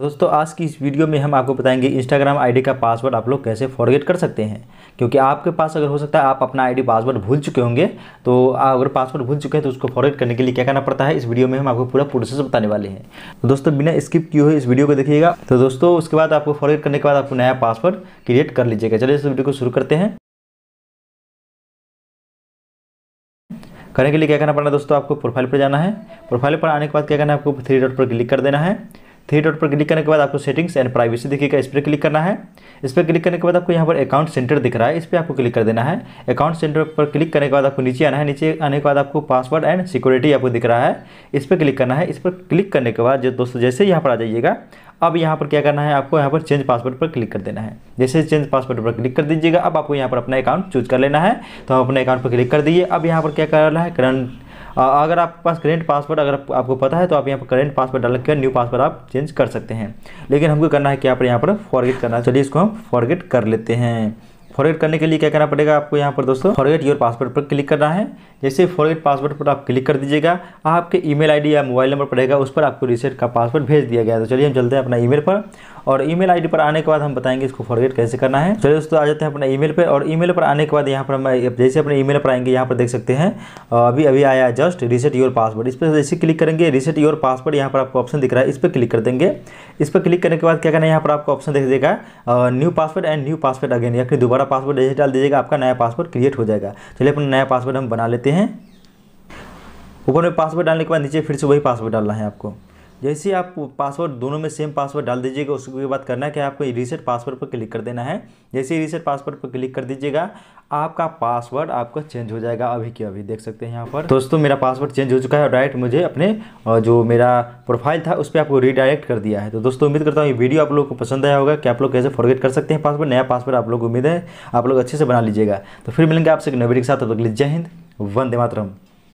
दोस्तों आज की इस वीडियो में हम आपको बताएंगे इंस्टाग्राम आईडी का पासवर्ड आप लोग कैसे फॉरगेट कर सकते हैं क्योंकि आपके पास अगर हो सकता है आप अपना आईडी पासवर्ड भूल चुके होंगे तो अगर पासवर्ड भूल चुके हैं तो उसको फॉरगेट करने के लिए क्या करना पड़ता है इस वीडियो में हम आपको पूरा प्रोसेस बताने वाले हैं तो दोस्तों बिना स्किप किए हुए इस वीडियो को देखिएगा तो दोस्तों उसके बाद आपको फॉरगेट करने के बाद आपको नया पासवर्ड क्रिएट कर लीजिएगा चलिए इस वीडियो को शुरू करते हैं करने के लिए क्या करना पड़ना है दोस्तों आपको प्रोफाइल पर जाना है प्रोफाइल पर आने के बाद क्या करना है आपको थ्री डॉट पर क्लिक कर देना है थ्री डॉट पर क्लिक करने के बाद आपको सेटिंग्स एंड प्राइवेसी दिखेगा इस पर क्लिक करना है इस पर क्लिक करने के बाद आपको यहाँ पर अकाउंट सेंटर दिख रहा है इस पर आपको क्लिक कर देना है अकाउंट सेंटर पर क्लिक करने के बाद आपको नीचे आना है नीचे आने के बाद आपको पासवर्ड एंड सिक्योरिटी आपको दिख रहा है इस पर क्लिक करना है इस पर क्लिक करने के बाद जो दोस्तों जैसे यहाँ पर आ जाइएगा अब यहाँ पर क्या करना है आपको यहाँ पर चेंज पासवर्ड पर क्लिक कर देना है जैसे चेंज पासवर्ड पर क्लिक कर दीजिएगा अब आपको यहाँ पर अपना अकाउंट चूज कर लेना है तो आप अपने अकाउंट पर क्लिक कर दीजिए अब यहाँ पर क्या करना है करंट अगर आपके पास करेंट पासवर्ड अगर आपको पता है तो आप यहाँ पर करेंट पासवर्ड डाल के न्यू पासवर्ड आप चेंज कर सकते हैं लेकिन हमको करना है कि आप यहाँ पर फॉरगेट करना है चलिए इसको हम फॉरगेट कर लेते हैं फॉरगेट करने के लिए क्या करना पड़ेगा आपको यहाँ पर दोस्तों फॉरगेट योर पासवर्ड पर क्लिक करना है जैसे फॉरगेट पासवर्ड पर आप क्लिक कर दीजिएगा आपके ईमेल आईडी या मोबाइल नंबर पड़ेगा उस पर आपको रिसेट का पासवर्ड भेज दिया गया तो चलिए हम चलते हैं अपना ईमेल पर और ईमेल आईडी पर आने के बाद हम बताएंगे इसको फॉरवर्ड कैसे करना है चलिए दोस्तों आ जाते हैं अपने ईमेल पर और ईमेल पर आने के बाद यहाँ पर हम जैसे अपने ईमेल पर आएंगे यहाँ पर देख सकते हैं अभी अभी आया जस्ट रिसेट योर पासवर्ड इस पर जैसे क्लिक करेंगे रिसेट योर पासवर्ड यहाँ पर आपको ऑप्शन दिख रहा है इस पर क्लिक कर देंगे इस पर क्लिक करने के बाद क्या करना है यहाँ पर आपको ऑप्शन देख देगा new password and new password again या फिर दोबारा पासवर्ड जैसे डाल दीजिएगा आपका नया पासवर्ड क्रिएट हो जाएगा चलिए अपना नया पासवर्ड हम बना लेते हैं ऊपर में पासवर्ड डालने के बाद नीचे फिर से वही पासवर्ड डालना है आपको जैसे ही आप पासवर्ड दोनों में सेम पासवर्ड डाल दीजिएगा उसके बाद करना क्या है आपको रीसेट पासवर्ड पर क्लिक कर देना है जैसे ही रीसेट पासवर्ड पर क्लिक कर दीजिएगा आपका पासवर्ड आपका चेंज हो जाएगा अभी के अभी देख सकते हैं यहाँ पर दोस्तों मेरा पासवर्ड चेंज हो चुका है डायरेक्ट मुझे अपने जो मेरा प्रोफाइल था उस पर आपको रीडायरेक्ट कर दिया है तो दोस्तों उम्मीद करता हूँ ये वीडियो आप लोग को पसंद आया होगा कि आप लोग कैसे फॉरगेट कर सकते हैं पासवर्ड नया पासवर्ड आप लोग उम्मीद है आप लोग अच्छे से बना लीजिएगा तो फिर मिलेंगे आपसे एक नवीडियो के साथ जय हिंद वंदे मातरम